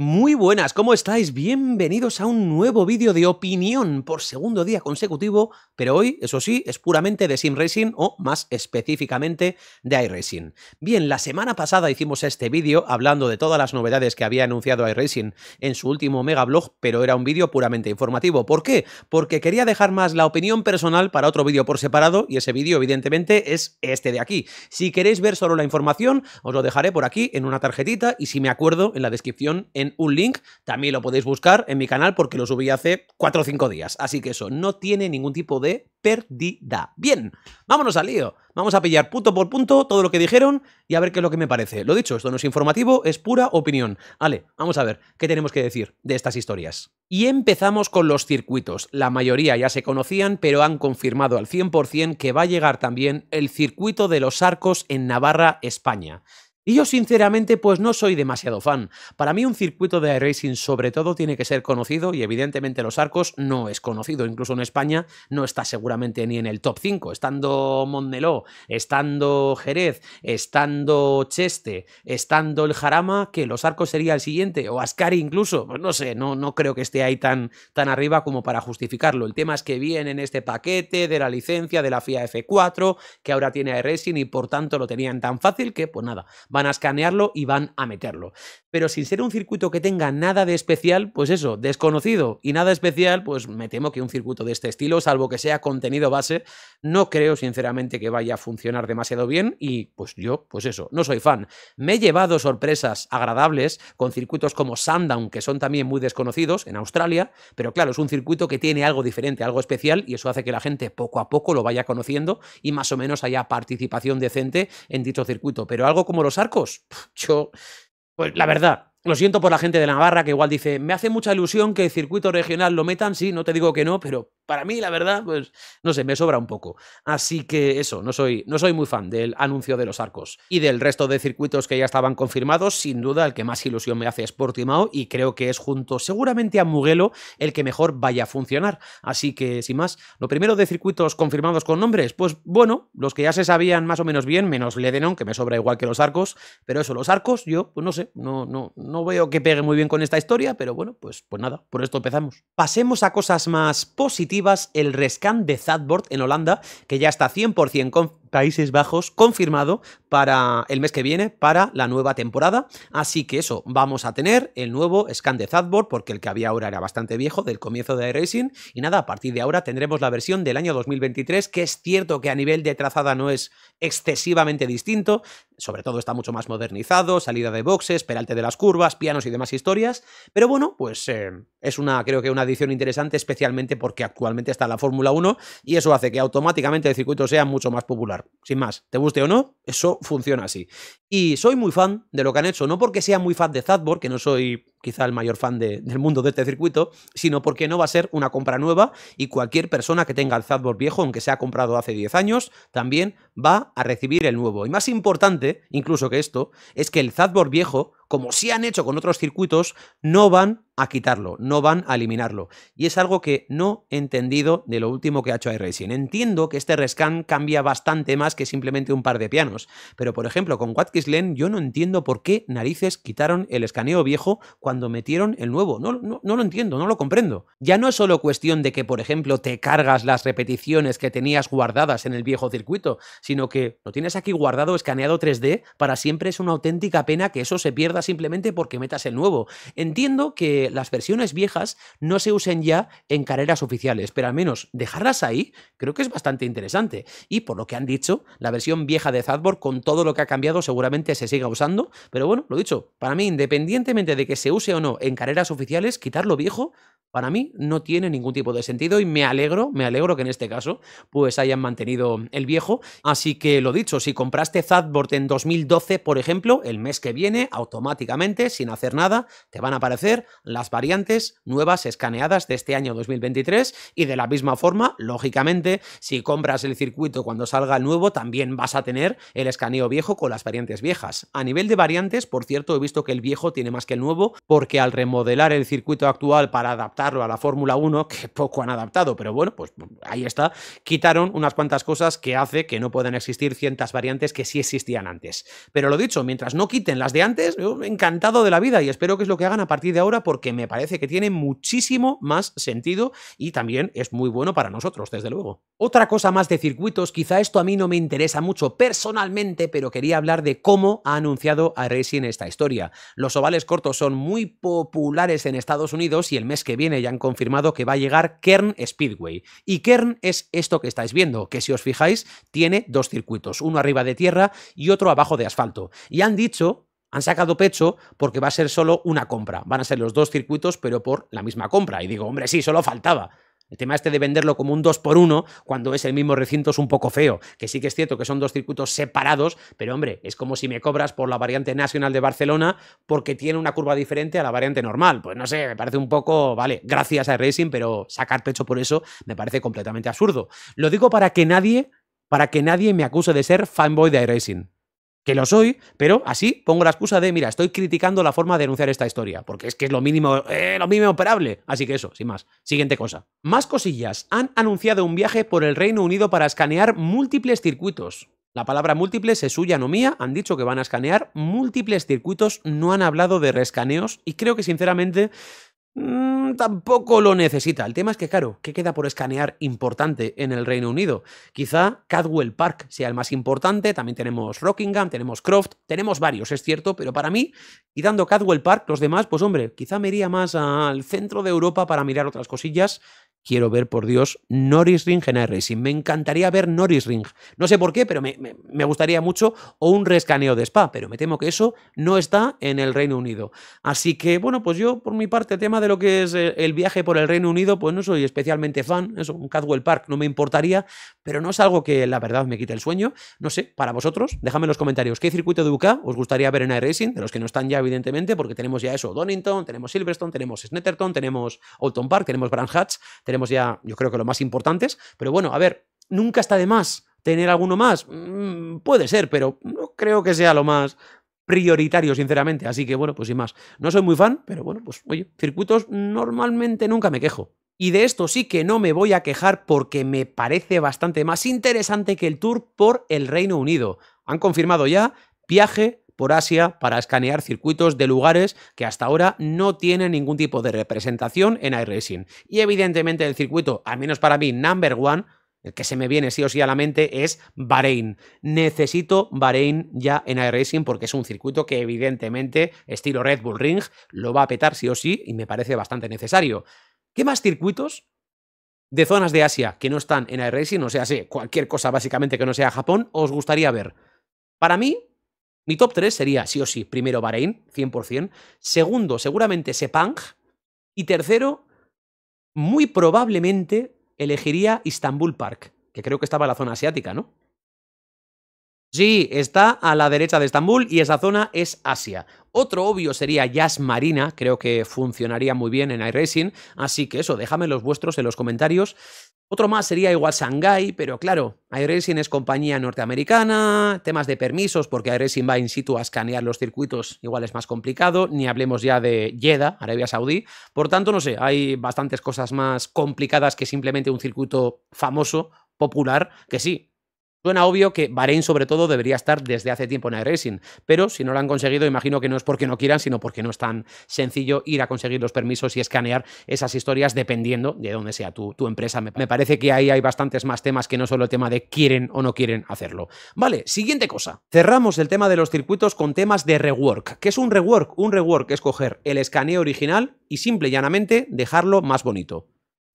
Muy buenas, ¿cómo estáis? Bienvenidos a un nuevo vídeo de opinión por segundo día consecutivo, pero hoy, eso sí, es puramente de Sim Racing o más específicamente de iRacing. Bien, la semana pasada hicimos este vídeo hablando de todas las novedades que había anunciado iRacing en su último megablog, pero era un vídeo puramente informativo. ¿Por qué? Porque quería dejar más la opinión personal para otro vídeo por separado y ese vídeo evidentemente es este de aquí. Si queréis ver solo la información, os lo dejaré por aquí en una tarjetita y si me acuerdo en la descripción en un link, también lo podéis buscar en mi canal porque lo subí hace 4 o 5 días, así que eso no tiene ningún tipo de pérdida. Bien, vámonos al lío, vamos a pillar punto por punto todo lo que dijeron y a ver qué es lo que me parece. Lo dicho, esto no es informativo, es pura opinión. Vale, vamos a ver qué tenemos que decir de estas historias. Y empezamos con los circuitos. La mayoría ya se conocían, pero han confirmado al 100% que va a llegar también el circuito de los arcos en Navarra, España. Y yo sinceramente pues no soy demasiado fan. Para mí un circuito de racing sobre todo tiene que ser conocido y evidentemente los arcos no es conocido, incluso en España no está seguramente ni en el top 5, estando Mondeló, estando Jerez, estando Cheste, estando el Jarama, que los arcos sería el siguiente, o Ascari incluso, pues no sé, no, no creo que esté ahí tan, tan arriba como para justificarlo. El tema es que viene en este paquete de la licencia de la FIA F4, que ahora tiene racing y por tanto lo tenían tan fácil que pues nada, van a escanearlo y van a meterlo. Pero sin ser un circuito que tenga nada de especial, pues eso, desconocido y nada especial, pues me temo que un circuito de este estilo, salvo que sea contenido base, no creo sinceramente que vaya a funcionar demasiado bien y pues yo, pues eso, no soy fan. Me he llevado sorpresas agradables con circuitos como Sundown, que son también muy desconocidos en Australia, pero claro, es un circuito que tiene algo diferente, algo especial y eso hace que la gente poco a poco lo vaya conociendo y más o menos haya participación decente en dicho circuito. Pero algo como los arcos, yo, pues la verdad, lo siento por la gente de Navarra que igual dice, me hace mucha ilusión que el circuito regional lo metan, sí, no te digo que no, pero para mí, la verdad, pues no sé, me sobra un poco. Así que eso, no soy, no soy muy fan del anuncio de los arcos. Y del resto de circuitos que ya estaban confirmados, sin duda el que más ilusión me hace es Portimao y creo que es junto seguramente a Mugello el que mejor vaya a funcionar. Así que, sin más, lo primero de circuitos confirmados con nombres, pues bueno, los que ya se sabían más o menos bien, menos Ledenon, que me sobra igual que los arcos, pero eso, los arcos, yo, pues no sé, no, no, no veo que pegue muy bien con esta historia, pero bueno, pues, pues nada, por esto empezamos. Pasemos a cosas más positivas el rescan de Zadbord en Holanda, que ya está 100% con Países Bajos confirmado para el mes que viene para la nueva temporada. Así que eso, vamos a tener el nuevo scan de Zadboard, porque el que había ahora era bastante viejo, del comienzo de Racing. Y nada, a partir de ahora tendremos la versión del año 2023, que es cierto que a nivel de trazada no es excesivamente distinto, sobre todo está mucho más modernizado, salida de boxes, peralte de las curvas, pianos y demás historias, pero bueno, pues eh, es una, creo que una edición interesante, especialmente porque actualmente está la Fórmula 1 y eso hace que automáticamente el circuito sea mucho más popular. Sin más, te guste o no, eso funciona así. Y soy muy fan de lo que han hecho, no porque sea muy fan de Zadbor, que no soy quizá el mayor fan del mundo de este circuito, sino porque no va a ser una compra nueva y cualquier persona que tenga el ZADBOR viejo, aunque se ha comprado hace 10 años, también va a recibir el nuevo. Y más importante, incluso que esto, es que el Zadboard viejo, como sí han hecho con otros circuitos, no van a quitarlo, no van a eliminarlo. Y es algo que no he entendido de lo último que ha hecho Racing... Entiendo que este rescan cambia bastante más que simplemente un par de pianos, pero por ejemplo con Watkins Lane yo no entiendo por qué narices quitaron el escaneo viejo cuando metieron el nuevo. No, no, lo entiendo, no lo comprendo. Ya no es solo cuestión de que, por ejemplo, te cargas las repeticiones que tenías guardadas en el viejo circuito, sino que lo tienes aquí guardado, escaneado 3D, para siempre es una auténtica pena que eso se pierda simplemente porque metas el nuevo. Entiendo que las versiones viejas no se usen ya en carreras oficiales, pero al menos dejarlas ahí creo que es bastante interesante. Y por lo que han dicho, la versión vieja de Zadborg, con todo lo que ha cambiado, seguramente se siga usando, pero bueno, lo dicho, para mí, independientemente de que se use o no en carreras oficiales, quitar lo viejo para mí no tiene ningún tipo de sentido y me alegro, me alegro que en este caso pues hayan mantenido el viejo. Así que lo dicho, si compraste ZADBORD en 2012, por ejemplo, el mes que viene, automáticamente, sin hacer nada, te van a aparecer las variantes nuevas escaneadas de este año 2023 y de la misma forma, lógicamente, si compras el circuito cuando salga el nuevo, también vas a tener el escaneo viejo con las variantes viejas. A nivel de variantes, por cierto, he visto que el viejo tiene más que el nuevo, porque al remodelar el circuito actual para adaptarlo a la Fórmula 1, que poco han adaptado, pero bueno, pues ahí está, quitaron unas cuantas cosas que hace que no puedan existir ciertas variantes que sí existían antes. Pero lo dicho, mientras no quiten las de antes, encantado de la vida y espero que es lo que hagan a partir de ahora porque me parece que tiene muchísimo más sentido y también es muy bueno para nosotros, desde luego. Otra cosa más de circuitos, quizá esto a mí no me interesa mucho personalmente, pero quería hablar de cómo ha anunciado a Racing esta historia. Los ovales cortos son muy populares en Estados Unidos y el mes que viene ya han confirmado que va a llegar Kern Speedway. Y Kern es esto que estáis viendo, que si os fijáis tiene dos circuitos, uno arriba de tierra y otro abajo de asfalto. Y han dicho han sacado pecho porque va a ser solo una compra. Van a ser los dos circuitos, pero por la misma compra. Y digo, hombre, sí, solo faltaba. El tema este de venderlo como un 2 por 1 cuando es el mismo recinto es un poco feo, que sí que es cierto que son dos circuitos separados, pero hombre, es como si me cobras por la variante nacional de Barcelona porque tiene una curva diferente a la variante normal. Pues no sé, me parece un poco, vale, gracias a Racing, pero sacar pecho por eso me parece completamente absurdo. Lo digo para que nadie, para que nadie me acuse de ser fanboy de Racing que lo soy, pero así pongo la excusa de, mira, estoy criticando la forma de denunciar esta historia, porque es que es lo mínimo, eh, lo mínimo operable. Así que eso, sin más. Siguiente cosa. Más cosillas. Han anunciado un viaje por el Reino Unido para escanear múltiples circuitos. La palabra múltiples es suya, no mía. Han dicho que van a escanear múltiples circuitos, no han hablado de rescaneos y creo que sinceramente Mm, tampoco lo necesita. El tema es que, claro, ¿qué queda por escanear importante en el Reino Unido? Quizá Cadwell Park sea el más importante, también tenemos Rockingham, tenemos Croft, tenemos varios, es cierto, pero para mí, y dando Cadwell Park, los demás, pues hombre, quizá me iría más al centro de Europa para mirar otras cosillas quiero ver, por Dios, Norris Ring en Racing. Me encantaría ver Norris Ring. No sé por qué, pero me, gustaría mucho. O un rescaneo de Spa, pero me temo que eso no está en el Reino Unido. Así que, bueno, pues yo, por mi parte, tema de lo que es eh, el viaje por el Reino Unido, pues no soy especialmente fan. Eso, un Cadwell Park no me importaría, pero no es algo que, la verdad, me quite el sueño. No sé, para vosotros, déjame en los comentarios qué circuito de UK os gustaría ver en Racing, de los que no están ya, evidentemente, porque tenemos ya eso, Donington, tenemos Silverstone, tenemos Snetterton, tenemos Alton Park, tenemos Brands Hatch, tenemos ya, yo creo que lo más importantes, pero bueno, a ver, nunca está de más tener alguno más. Mm, puede ser, pero no creo que sea lo más prioritario, sinceramente. Así que bueno, pues sin más. No soy muy fan, pero bueno, pues oye, circuitos normalmente nunca me quejo. Y de esto sí que no me voy a quejar porque me parece bastante más interesante que el tour por el Reino Unido. Han confirmado ya viaje por Asia para escanear circuitos de lugares que hasta ahora no tienen ningún tipo de representación en iRacing. Y evidentemente el circuito, al menos para mí, number one, el que se me viene sí o sí a la mente es Bahrein. Necesito Bahrein ya en iRacing porque es un circuito que evidentemente, estilo Red Bull Ring, lo va a petar sí o sí y me parece bastante necesario. ¿Qué más circuitos de zonas de Asia que no están en iRacing, o sea, sí, cualquier cosa básicamente que no sea Japón, os gustaría ver? Para mí, mi top 3 sería, sí o sí, primero Bahrein, 100%. Segundo, seguramente Sepang. Y tercero, muy probablemente elegiría Istanbul Park, que creo que estaba en la zona asiática, ¿no? Sí, está a la derecha de Estambul y esa zona es Asia. Otro obvio sería Jazz Marina, creo que funcionaría muy bien en iRacing, así que eso, déjame los vuestros en los comentarios. Otro más sería igual Shanghai, pero claro, iRacing es compañía norteamericana, temas de permisos, porque iRacing va in situ a escanear los circuitos, igual es más complicado, ni hablemos ya de Jeddah, Arabia Saudí. Por tanto, no sé, hay bastantes cosas más complicadas que simplemente un circuito famoso popular, que sí, Suena obvio que Bahrein, sobre todo, debería estar desde hace tiempo en iRacing, pero si no lo han conseguido, imagino que no es porque no quieran, sino porque no es tan sencillo ir a conseguir los permisos y escanear esas historias dependiendo de dónde sea tu, tu empresa. Me, me parece que ahí hay bastantes más temas que no solo el tema de quieren o no quieren hacerlo. Vale, siguiente cosa. Cerramos el tema de los circuitos con temas de rework. ¿Qué es un rework? Un rework es coger el escaneo original y simple y llanamente dejarlo más bonito.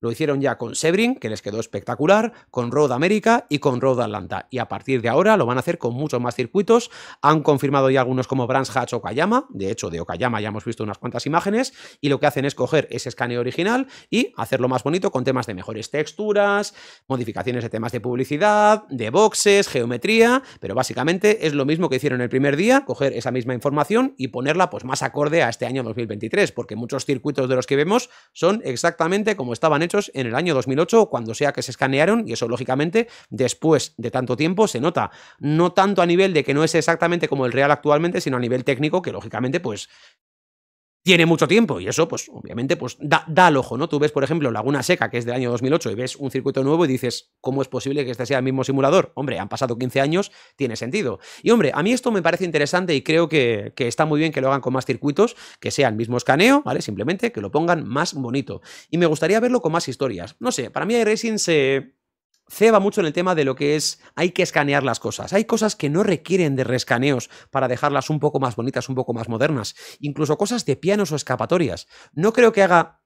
Lo hicieron ya con Sebring, que les quedó espectacular, con Road America y con Road Atlanta. Y a partir de ahora lo van a hacer con muchos más circuitos. Han confirmado ya algunos como Brands Hatch Okayama. De hecho, de Okayama ya hemos visto unas cuantas imágenes. Y lo que hacen es coger ese escaneo original y hacerlo más bonito con temas de mejores texturas, modificaciones de temas de publicidad, de boxes, geometría. Pero básicamente es lo mismo que hicieron el primer día, coger esa misma información y ponerla pues, más acorde a este año 2023. Porque muchos circuitos de los que vemos son exactamente como estaban hechos en el año 2008, cuando sea que se escanearon, y eso lógicamente después de tanto tiempo se nota. No tanto a nivel de que no es exactamente como el real actualmente, sino a nivel técnico, que lógicamente pues tiene mucho tiempo y eso, pues obviamente, pues da, al ojo, ¿no? Tú ves, por ejemplo, Laguna Seca, que es del año 2008, y ves un circuito nuevo y dices, ¿cómo es posible que este sea el mismo simulador? Hombre, han pasado 15 años, tiene sentido. Y hombre, a mí esto me parece interesante y creo que, que está muy bien que lo hagan con más circuitos, que sea el mismo escaneo, ¿vale? Simplemente que lo pongan más bonito. Y me gustaría verlo con más historias. No sé, para mí iRacing se ceba mucho en el tema de lo que es hay que escanear las cosas. Hay cosas que no requieren de rescaneos para dejarlas un poco más bonitas, un poco más modernas, incluso cosas de pianos o escapatorias. No creo que haga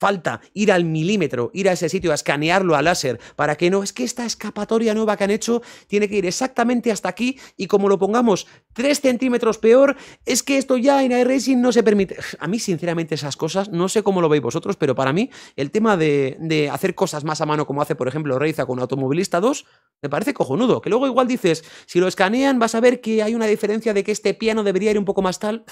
Falta ir al milímetro, ir a ese sitio, a escanearlo a láser, para que no, es que esta escapatoria nueva que han hecho tiene que ir exactamente hasta aquí y como lo pongamos 3 centímetros peor, es que esto ya en iRacing no se permite. A mí, sinceramente, esas cosas, no sé cómo lo veis vosotros, pero para mí el tema de, hacer cosas más a mano, como hace, por ejemplo, Reiza con Automovilista 2, me parece cojonudo. Que luego igual dices, si lo escanean vas a ver que hay una diferencia de que este piano debería ir un poco más tal.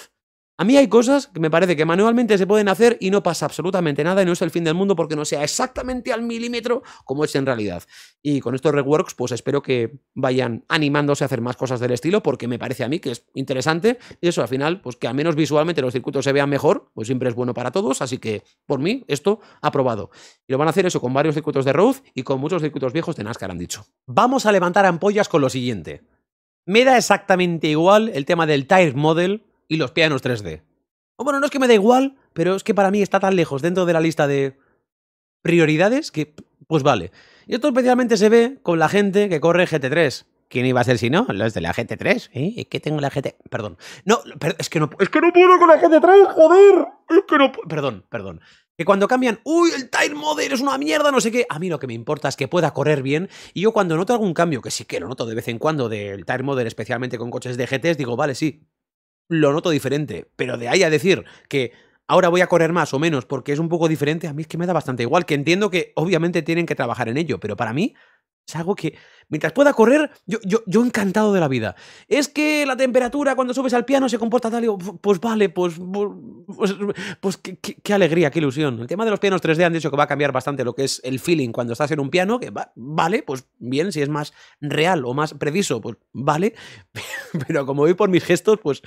A mí hay cosas que me parece que manualmente se pueden hacer y no pasa absolutamente nada y no es el fin del mundo porque no sea exactamente al milímetro como es en realidad. Y con estos reworks pues espero que vayan animándose a hacer más cosas del estilo porque me parece a mí que es interesante y eso al final pues que al menos visualmente los circuitos se vean mejor pues siempre es bueno para todos así que por mí esto aprobado. Y lo van a hacer eso con varios circuitos de road y con muchos circuitos viejos de NASCAR han dicho. Vamos a levantar ampollas con lo siguiente. Me da exactamente igual el tema del tire model y los pianos 3D. O bueno, no es que me da igual, pero es que para mí está tan lejos dentro de la lista de prioridades que, pues vale. Y esto especialmente se ve con la gente que corre GT3. ¿Quién iba a ser si no? Los de la GT3. ¿eh? ¿Qué que tengo la GT... Perdón. No, es que no... Es que no puedo con la GT3, joder. Es que no... Perdón, perdón. Que cuando cambian, uy, el Tire Model es una mierda, no sé qué. A mí lo que me importa es que pueda correr bien. Y yo cuando noto algún cambio, que sí que lo noto de vez en cuando del Tire Model, especialmente con coches de GTs, digo, vale, sí, lo noto diferente. Pero de ahí a decir que ahora voy a correr más o menos porque es un poco diferente, a mí es que me da bastante igual. Que entiendo que obviamente tienen que trabajar en ello, pero para mí es algo que, mientras pueda correr, yo, yo, encantado de la vida. Es que la temperatura cuando subes al piano se comporta tal y pues vale, pues, pues, pues qué, alegría, qué ilusión. El tema de los pianos 3D han dicho que va a cambiar bastante lo que es el feeling cuando estás en un piano, que vale, pues bien, si es más real o más preciso, pues vale, pero como voy por mis gestos, pues,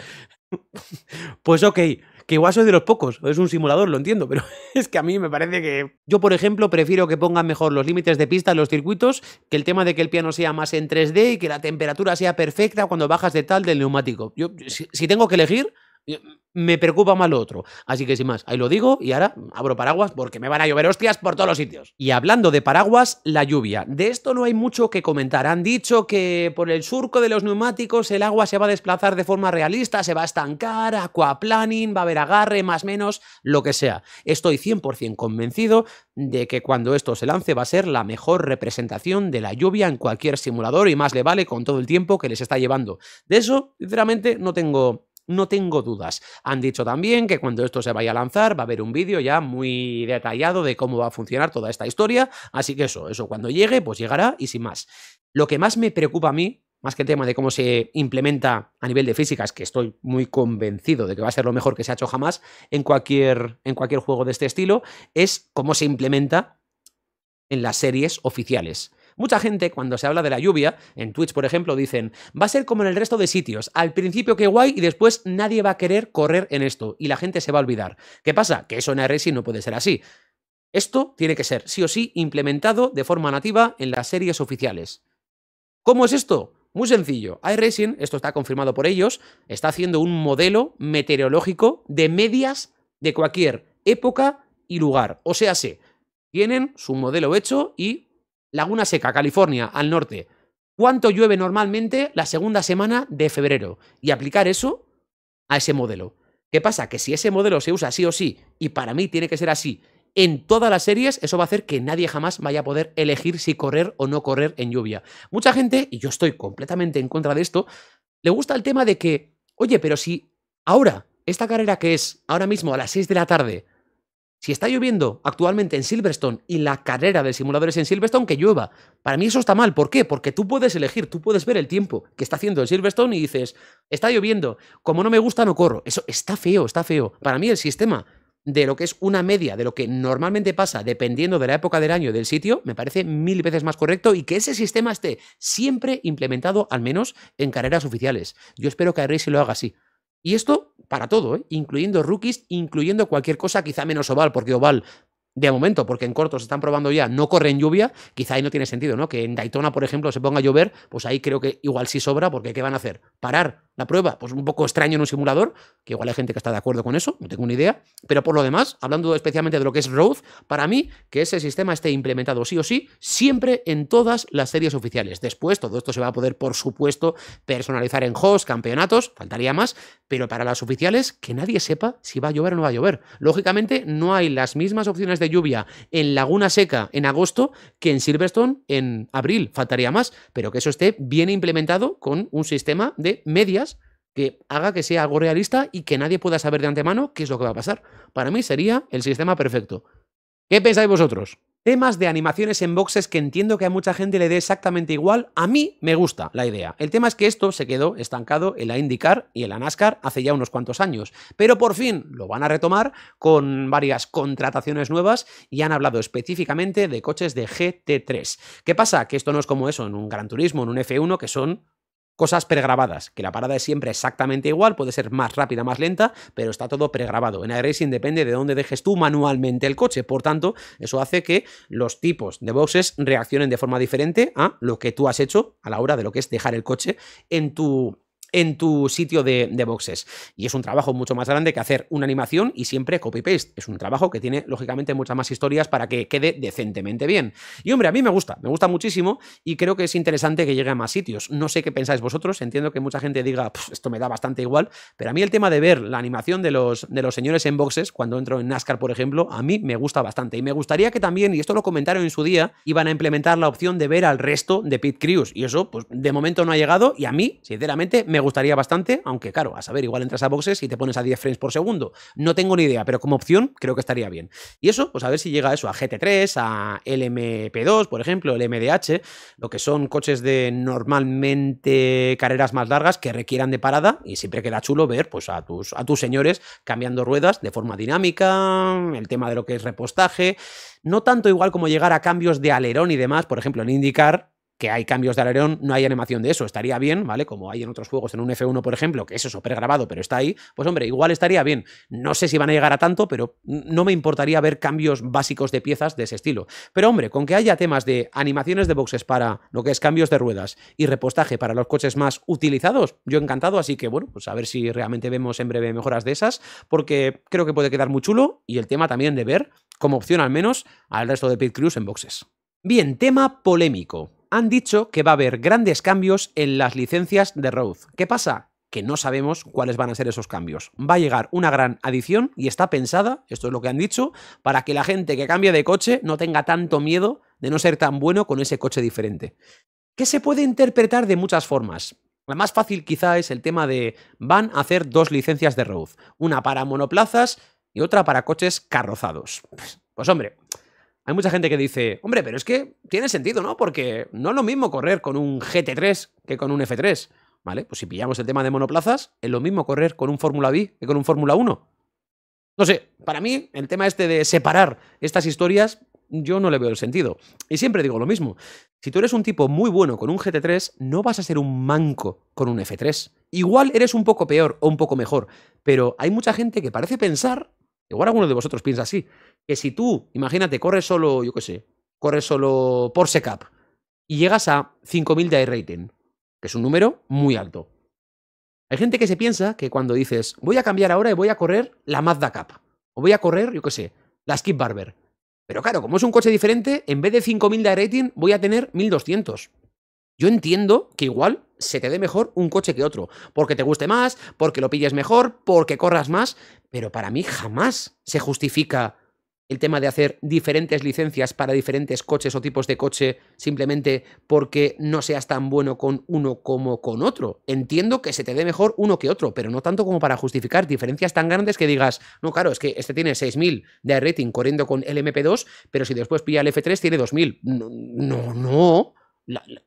pues ok. Que igual soy de los pocos, es un simulador, lo entiendo, pero es que a mí me parece que. Yo, por ejemplo, prefiero que pongan mejor los límites de pista en los circuitos, que el tema de que el piano sea más en 3D y que la temperatura sea perfecta cuando bajas de tal del neumático. Yo, si tengo que elegir, Mm, me preocupa mal otro. Así que sin más, ahí lo digo y ahora abro paraguas porque me van a llover hostias por todos los sitios. Y hablando de paraguas, la lluvia. De esto no hay mucho que comentar. Han dicho que por el surco de los neumáticos el agua se va a desplazar de forma realista, se va a estancar, aquaplaning, va a haber agarre, más menos, lo que sea. Estoy 100% convencido de que cuando esto se lance va a ser la mejor representación de la lluvia en cualquier simulador y más le vale con todo el tiempo que les está llevando. De eso, sinceramente, no tengo no tengo dudas. Han dicho también que cuando esto se vaya a lanzar va a haber un vídeo ya muy detallado de cómo va a funcionar toda esta historia, así que eso, eso cuando llegue, pues llegará y sin más. Lo que más me preocupa a mí, más que el tema de cómo se implementa a nivel de físicas, que estoy muy convencido de que va a ser lo mejor que se ha hecho jamás en cualquier, en cualquier juego de este estilo, es cómo se implementa en las series oficiales. Mucha gente cuando se habla de la lluvia, en Twitch por ejemplo, dicen, va a ser como en el resto de sitios, al principio qué guay y después nadie va a querer correr en esto y la gente se va a olvidar. ¿Qué pasa? Que eso en iRacing no puede ser así. Esto tiene que ser, sí o sí, implementado de forma nativa en las series oficiales. ¿Cómo es esto? Muy sencillo. iRacing, esto está confirmado por ellos, está haciendo un modelo meteorológico de medias de cualquier época y lugar. O sea, sí, tienen su modelo hecho y Laguna Seca, California, al norte. ¿Cuánto llueve normalmente la segunda semana de febrero? Y aplicar eso a ese modelo. ¿Qué pasa? Que si ese modelo se usa sí o sí, y para mí tiene que ser así, en todas las series, eso va a hacer que nadie jamás vaya a poder elegir si correr o no correr en lluvia. Mucha gente, y yo estoy completamente en contra de esto, le gusta el tema de que, oye, pero si ahora, esta carrera que es ahora mismo a las 6 de la tarde, si está lloviendo actualmente en Silverstone y la carrera del simulador es en Silverstone, que llueva. Para mí eso está mal. ¿Por qué? Porque tú puedes elegir, tú puedes ver el tiempo que está haciendo el Silverstone y dices, está lloviendo, como no me gusta no corro. Eso está feo, está feo. Para mí el sistema de lo que es una media, de lo que normalmente pasa dependiendo de la época del año y del sitio, me parece mil veces más correcto y que ese sistema esté siempre implementado, al menos en carreras oficiales. Yo espero que rey se lo haga así. Y esto para todo, ¿eh? incluyendo rookies, incluyendo cualquier cosa, quizá menos oval, porque oval de momento, porque en corto se están probando ya, no corre en lluvia, quizá ahí no tiene sentido, ¿no? Que en Daytona, por ejemplo, se ponga a llover, pues ahí creo que igual sí sobra, porque ¿qué van a hacer? Parar la prueba, pues un poco extraño en un simulador, que igual hay gente que está de acuerdo con eso, no tengo ni idea, pero por lo demás, hablando especialmente de lo que es Road, para mí que ese sistema esté implementado sí o sí, siempre en todas las series oficiales. Después, todo esto se va a poder, por supuesto, personalizar en hosts, campeonatos, faltaría más, pero para las oficiales, que nadie sepa si va a llover o no va a llover. Lógicamente, no hay las mismas opciones de lluvia en Laguna Seca en agosto que en Silverstone en abril, faltaría más, pero que eso esté bien implementado con un sistema de medias que haga que sea algo realista y que nadie pueda saber de antemano qué es lo que va a pasar. Para mí sería el sistema perfecto. ¿Qué pensáis vosotros? Temas de animaciones en boxes que entiendo que a mucha gente le dé exactamente igual. A mí me gusta la idea. El tema es que esto se quedó estancado en la IndyCar y en la NASCAR hace ya unos cuantos años. Pero por fin lo van a retomar con varias contrataciones nuevas y han hablado específicamente de coches de GT3. ¿Qué pasa? Que esto no es como eso en un Gran Turismo, en un F1, que son cosas pregrabadas, que la parada es siempre exactamente igual, puede ser más rápida, más lenta, pero está todo pregrabado. En iRacing depende de dónde dejes tú manualmente el coche, por tanto, eso hace que los tipos de boxes reaccionen de forma diferente a lo que tú has hecho a la hora de lo que es dejar el coche en tu en tu sitio de, boxes. Y es un trabajo mucho más grande que hacer una animación y siempre copy-paste. Es un trabajo que tiene, lógicamente, muchas más historias para que quede decentemente bien. Y hombre, a mí me gusta, me gusta muchísimo y creo que es interesante que llegue a más sitios. No sé qué pensáis vosotros, entiendo que mucha gente diga, esto me da bastante igual, pero a mí el tema de ver la animación de los, de los señores en boxes, cuando entro en NASCAR, por ejemplo, a mí me gusta bastante. Y me gustaría que también, y esto lo comentaron en su día, iban a implementar la opción de ver al resto de pit crews. Y eso, pues, de momento no ha llegado y a mí, sinceramente, me gustaría bastante, aunque claro, a saber, igual entras a boxes y te pones a 10 frames por segundo. No tengo ni idea, pero como opción creo que estaría bien. Y eso, pues a ver si llega eso a GT3, a LMP2, por ejemplo, el MDH, lo que son coches de normalmente carreras más largas que requieran de parada y siempre queda chulo ver pues a tus, a tus señores cambiando ruedas de forma dinámica, el tema de lo que es repostaje, no tanto igual como llegar a cambios de alerón y demás, por ejemplo en IndyCar que hay cambios de alerón, no hay animación de eso, estaría bien, ¿vale? Como hay en otros juegos, en un F1, por ejemplo, que eso es grabado pero está ahí, pues hombre, igual estaría bien. No sé si van a llegar a tanto, pero no me importaría ver cambios básicos de piezas de ese estilo. Pero hombre, con que haya temas de animaciones de boxes para lo que es cambios de ruedas y repostaje para los coches más utilizados, yo encantado, así que bueno, pues a ver si realmente vemos en breve mejoras de esas, porque creo que puede quedar muy chulo y el tema también de ver, como opción al menos, al resto de pit crews en boxes. Bien, tema polémico han dicho que va a haber grandes cambios en las licencias de Road. ¿Qué pasa? Que no sabemos cuáles van a ser esos cambios. Va a llegar una gran adición y está pensada, esto es lo que han dicho, para que la gente que cambia de coche no tenga tanto miedo de no ser tan bueno con ese coche diferente. Que se puede interpretar de muchas formas. La más fácil quizá es el tema de van a hacer dos licencias de road, una para monoplazas y otra para coches carrozados. Pues hombre, hay mucha gente que dice, hombre, pero es que tiene sentido, ¿no? Porque no es lo mismo correr con un GT3 que con un F3, ¿vale? Pues si pillamos el tema de monoplazas, es lo mismo correr con un Fórmula B que con un Fórmula 1. No sé, para mí el tema este de separar estas historias, yo no le veo el sentido. Y siempre digo lo mismo, si tú eres un tipo muy bueno con un GT3, no vas a ser un manco con un F3. Igual eres un poco peor o un poco mejor, pero hay mucha gente que parece pensar Igual alguno de vosotros piensa así. Que si tú, imagínate, corres solo, yo qué sé, corres solo Porsche Cup y llegas a 5.000 de rating, que es un número muy alto. Hay gente que se piensa que cuando dices, voy a cambiar ahora y voy a correr la Mazda Cup, o voy a correr, yo qué sé, la Skip Barber. Pero claro, como es un coche diferente, en vez de 5.000 de rating voy a tener 1.200. Yo entiendo que igual se te dé mejor un coche que otro, porque te guste más, porque lo pilles mejor, porque corras más, pero para mí jamás se justifica el tema de hacer diferentes licencias para diferentes coches o tipos de coche simplemente porque no seas tan bueno con uno como con otro. Entiendo que se te dé mejor uno que otro, pero no tanto como para justificar diferencias tan grandes que digas, no, claro, es que este tiene 6.000 de rating corriendo con el MP2, pero si después pilla el F3 tiene 2.000. No, no, no.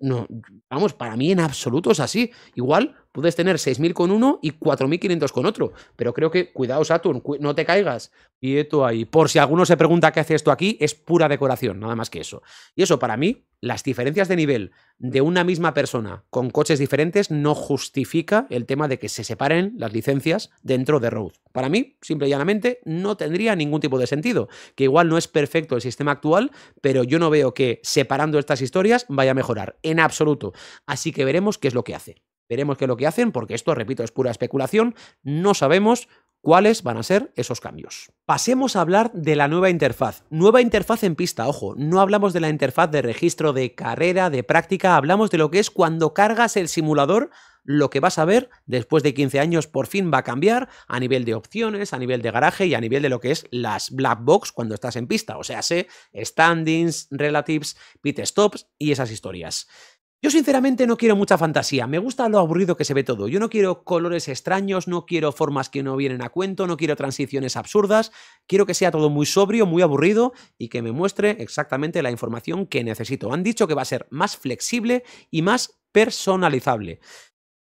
no. Vamos, para mí en absoluto es así. Igual Puedes tener 6.000 con uno y 4.500 con otro. Pero creo que, cuidado Saturn, no te caigas. y Quieto ahí. Por si alguno se pregunta qué hace esto aquí, es pura decoración, nada más que eso. Y eso para mí, las diferencias de nivel de una misma persona con coches diferentes no justifica el tema de que se separen las licencias dentro de Road. Para mí, simple y llanamente, no tendría ningún tipo de sentido. Que igual no es perfecto el sistema actual, pero yo no veo que separando estas historias vaya a mejorar en absoluto. Así que veremos qué es lo que hace. Veremos qué es lo que hacen, porque esto, repito, es pura especulación. No sabemos cuáles van a ser esos cambios. Pasemos a hablar de la nueva interfaz. Nueva interfaz en pista, ojo, no hablamos de la interfaz de registro de carrera, de práctica, hablamos de lo que es cuando cargas el simulador lo que vas a ver después de 15 años por fin va a cambiar a nivel de opciones, a nivel de garaje y a nivel de lo que es las black box cuando estás en pista, o sea, standings, relatives, pit stops y esas historias. Yo sinceramente no quiero mucha fantasía, me gusta lo aburrido que se ve todo. Yo no quiero colores extraños, no quiero formas que no vienen a cuento, no quiero transiciones absurdas, quiero que sea todo muy sobrio, muy aburrido y que me muestre exactamente la información que necesito. Han dicho que va a ser más flexible y más personalizable.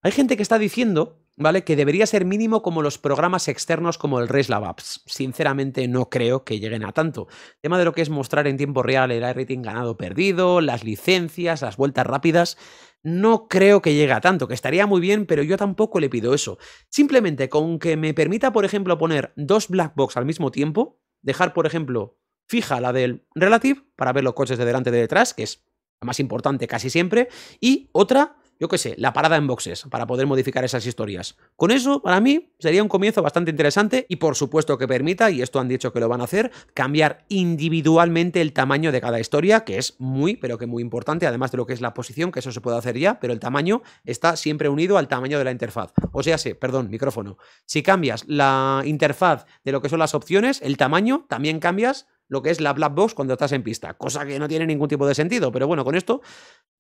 Hay gente que está diciendo ¿vale? Que debería ser mínimo como los programas externos como el Res apps Sinceramente no creo que lleguen a tanto. tema de lo que es mostrar en tiempo real el rating ganado perdido, las licencias, las vueltas rápidas, no creo que llegue a tanto, que estaría muy bien, pero yo tampoco le pido eso. Simplemente con que me permita, por ejemplo, poner dos black box al mismo tiempo, dejar, por ejemplo, fija la del Relative para ver los coches de delante y de detrás, que es la más importante casi siempre, y otra yo qué sé, la parada en boxes para poder modificar esas historias. Con eso, para mí, sería un comienzo bastante interesante y por supuesto que permita, y esto han dicho que lo van a hacer, cambiar individualmente el tamaño de cada historia, que es muy, pero que muy importante, además de lo que es la posición, que eso se puede hacer ya, pero el tamaño está siempre unido al tamaño de la interfaz. O sea, sí, perdón, micrófono. Si cambias la interfaz de lo que son las opciones, el tamaño, también cambias lo que es la black box cuando estás en pista, cosa que no tiene ningún tipo de sentido, pero bueno, con esto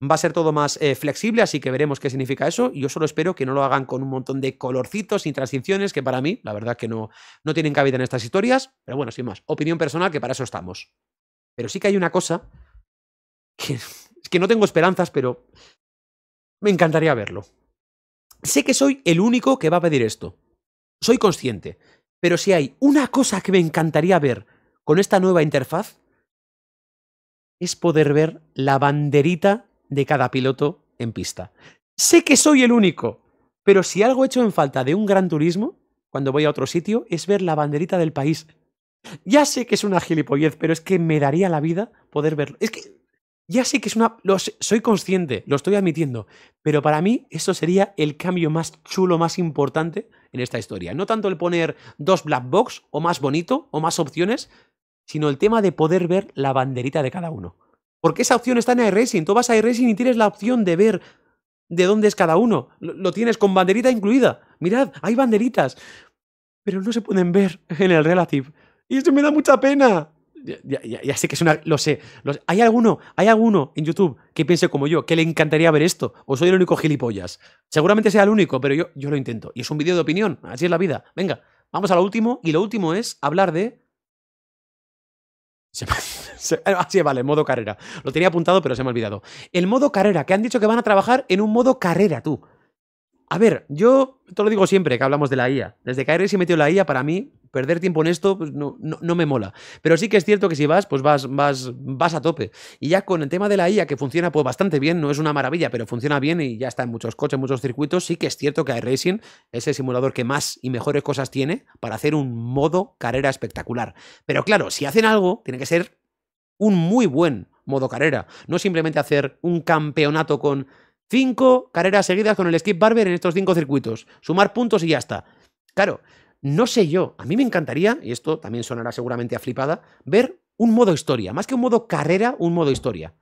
va a ser todo más eh, flexible, así que veremos qué significa eso. Yo solo espero que no lo hagan con un montón de colorcitos y transiciones, que para mí, la verdad, que no, no tienen cabida en estas historias, pero bueno, sin más, opinión personal, que para eso estamos. Pero sí que hay una cosa es que no tengo esperanzas, pero me encantaría verlo. Sé que soy el único que va a pedir esto. Soy consciente. Pero si hay una cosa que me encantaría ver con esta nueva interfaz es poder ver la banderita de cada piloto en pista. Sé que soy el único, pero si algo he hecho en falta de un gran turismo, cuando voy a otro sitio, es ver la banderita del país. Ya sé que es una gilipollez, pero es que me daría la vida poder verlo. Es que ya sé que es una... soy consciente, lo estoy admitiendo, pero para mí eso sería el cambio más chulo, más importante en esta historia. No tanto el poner dos black box o más bonito o más opciones, sino el tema de poder ver la banderita de cada uno. Porque esa opción está en iRacing. Tú vas a iRacing y tienes la opción de ver de dónde es cada uno. Lo, tienes con banderita incluida. Mirad, hay banderitas. Pero no se pueden ver en el Relative. Y eso me da mucha pena. Ya, sé que es una. Lo sé, Hay alguno, hay alguno en YouTube que piense como yo, que le encantaría ver esto. O soy el único gilipollas. Seguramente sea el único, pero yo, yo lo intento. Y es un vídeo de opinión. Así es la vida. Venga, vamos a lo último. Y lo último es hablar de se ah, ah, sí, vale, modo carrera. Lo tenía apuntado, pero se me ha olvidado. El modo carrera, que han dicho que van a trabajar en un modo carrera, tú. A ver, yo te lo digo siempre que hablamos de la IA. Desde que Ares se metió la IA, para mí, perder tiempo en esto pues no, me mola. Pero sí que es cierto que si vas, pues vas, vas, vas a tope. Y ya con el tema de la IA, que funciona pues bastante bien, no es una maravilla, pero funciona bien y ya está en muchos coches, en muchos circuitos, sí que es cierto que iRacing es el simulador que más y mejores cosas tiene para hacer un modo carrera espectacular. Pero claro, si hacen algo, tiene que ser un muy buen modo carrera. No simplemente hacer un campeonato con cinco carreras seguidas con el Skip Barber en estos cinco circuitos. Sumar puntos y ya está. Claro, no sé yo, a mí me encantaría, y esto también sonará seguramente a flipada, ver un modo historia, más que un modo carrera, un modo historia.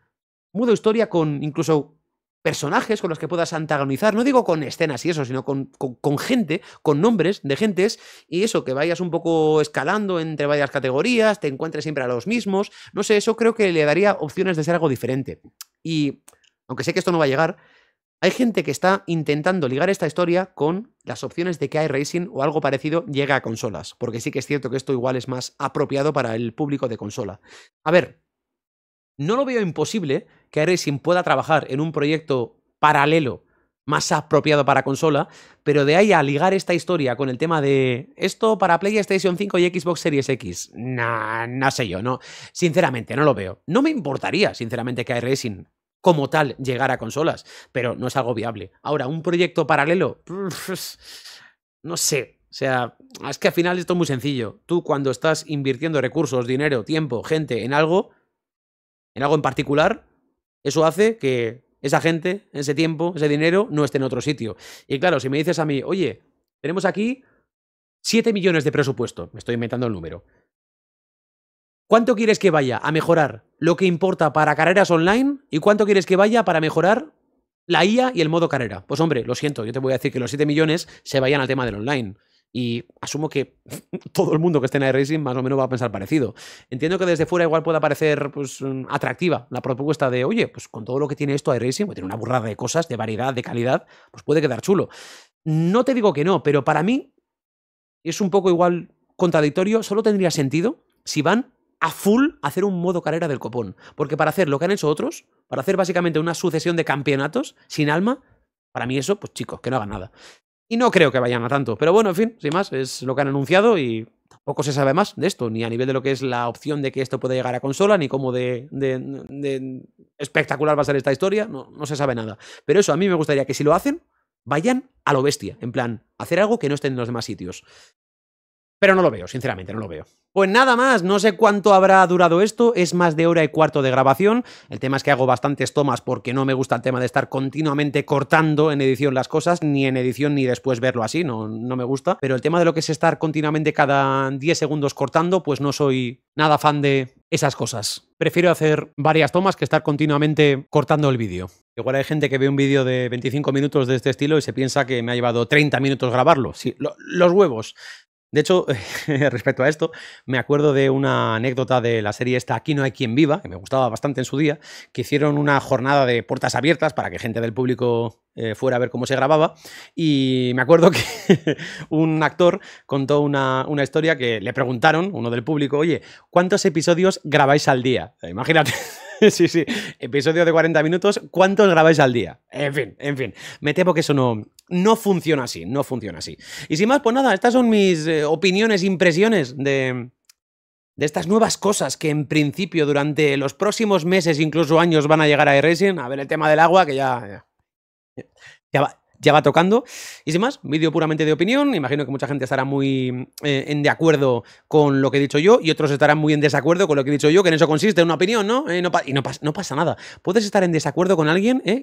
Un modo historia con incluso personajes con los que puedas antagonizar, no digo con escenas y eso, sino con, gente, con nombres de gentes, y eso, que vayas un poco escalando entre varias categorías, te encuentres siempre a los mismos, no sé, eso creo que le daría opciones de ser algo diferente. Y, aunque sé que esto no va a llegar, hay gente que está intentando ligar esta historia con las opciones de que iRacing o algo parecido llegue a consolas, porque sí que es cierto que esto igual es más apropiado para el público de consola. A ver, no lo veo imposible que iRacing pueda trabajar en un proyecto paralelo más apropiado para consola, pero de ahí a ligar esta historia con el tema de esto para PlayStation 5 y Xbox Series X, nah, no sé yo, no, sinceramente no lo veo. No me importaría, sinceramente, que iRacing como tal llegar a consolas, pero no es algo viable. Ahora, un proyecto paralelo, no sé. O sea, es que al final esto es muy sencillo. Tú cuando estás invirtiendo recursos, dinero, tiempo, gente en algo, en algo en particular, eso hace que esa gente, ese tiempo, ese dinero no esté en otro sitio. Y claro, si me dices a mí, oye, tenemos aquí 7 millones de presupuesto, me estoy inventando el número. ¿Cuánto quieres que vaya a mejorar lo que importa para carreras online y cuánto quieres que vaya para mejorar la IA y el modo carrera? Pues hombre, lo siento, yo te voy a decir que los 7 millones se vayan al tema del online. Y asumo que todo el mundo que esté en iRacing más o menos va a pensar parecido. Entiendo que desde fuera igual pueda parecer pues, atractiva la propuesta de, oye, pues con todo lo que tiene esto iRacing, que tiene una burrada de cosas, de variedad, de calidad, pues puede quedar chulo. No te digo que no, pero para mí es un poco igual contradictorio, solo tendría sentido si van a full hacer un modo carrera del copón. Porque para hacer lo que han hecho otros, para hacer básicamente una sucesión de campeonatos sin alma, para mí eso, pues chicos, que no hagan nada. Y no creo que vayan a tanto. Pero bueno, en fin, sin más, es lo que han anunciado y poco se sabe más de esto, ni a nivel de lo que es la opción de que esto pueda llegar a consola, ni cómo de, espectacular va a ser esta historia, no, no, se sabe nada. Pero eso, a mí me gustaría que si lo hacen, vayan a lo bestia, en plan, hacer algo que no esté en los demás sitios. Pero no lo veo, sinceramente, no lo veo. Pues nada más, no sé cuánto habrá durado esto, es más de hora y cuarto de grabación. El tema es que hago bastantes tomas porque no me gusta el tema de estar continuamente cortando en edición las cosas, ni en edición ni después verlo así, no, me gusta. Pero el tema de lo que es estar continuamente cada 10 segundos cortando, pues no soy nada fan de esas cosas. Prefiero hacer varias tomas que estar continuamente cortando el vídeo. Igual hay gente que ve un vídeo de 25 minutos de este estilo y se piensa que me ha llevado 30 minutos grabarlo. Sí, los huevos. De hecho, respecto a esto, me acuerdo de una anécdota de la serie esta Aquí no hay quien viva, que me gustaba bastante en su día, que hicieron una jornada de puertas abiertas para que gente del público eh, fuera a ver cómo se grababa. Y me acuerdo que un actor contó una, una, historia que le preguntaron, uno del público, oye, ¿cuántos episodios grabáis al día? Eh, imagínate. sí, sí. Episodio de 40 minutos, ¿cuántos grabáis al día? En fin, en fin. Me temo que eso no, no funciona así, no funciona así. Y sin más, pues nada, estas son mis eh, opiniones, impresiones de, de estas nuevas cosas que en principio durante los próximos meses, incluso años, van a llegar a iRacing. A ver el tema del agua, que ya ya va tocando. Y sin más, vídeo puramente de opinión. Imagino que mucha gente estará muy eh, en de acuerdo con lo que he dicho yo y otros estarán muy en desacuerdo con lo que he dicho yo, que en eso consiste una opinión, ¿no? Eh, y no, pasa nada. Puedes estar en desacuerdo con alguien ¿eh?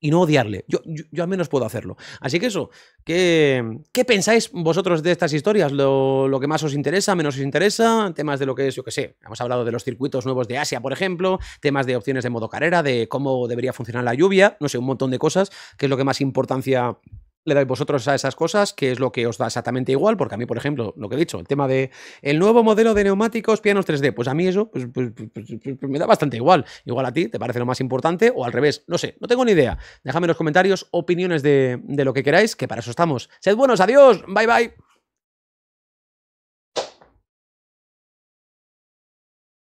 y, no odiarle. Yo, al menos puedo hacerlo. Así que eso, ¿qué, pensáis vosotros de estas historias? Lo, lo, que más os interesa, menos os interesa? Temas de lo que es, yo que sé. Hemos hablado de los circuitos nuevos de Asia, por ejemplo, temas de opciones de modo carrera, de cómo debería funcionar la lluvia, no sé, un montón de cosas, que es lo que más importancia le dais vosotros a esas cosas, que es lo que os da exactamente igual, porque a mí, por ejemplo, lo que he dicho, el tema de el nuevo modelo de neumáticos, pianos 3D, pues a mí eso pues, pues, pues, pues, me da bastante igual. Igual a ti te parece lo más importante o al revés, no sé, no tengo ni idea. Déjame en los comentarios opiniones de, de lo que queráis, que para eso estamos. Sed buenos, adiós, bye bye.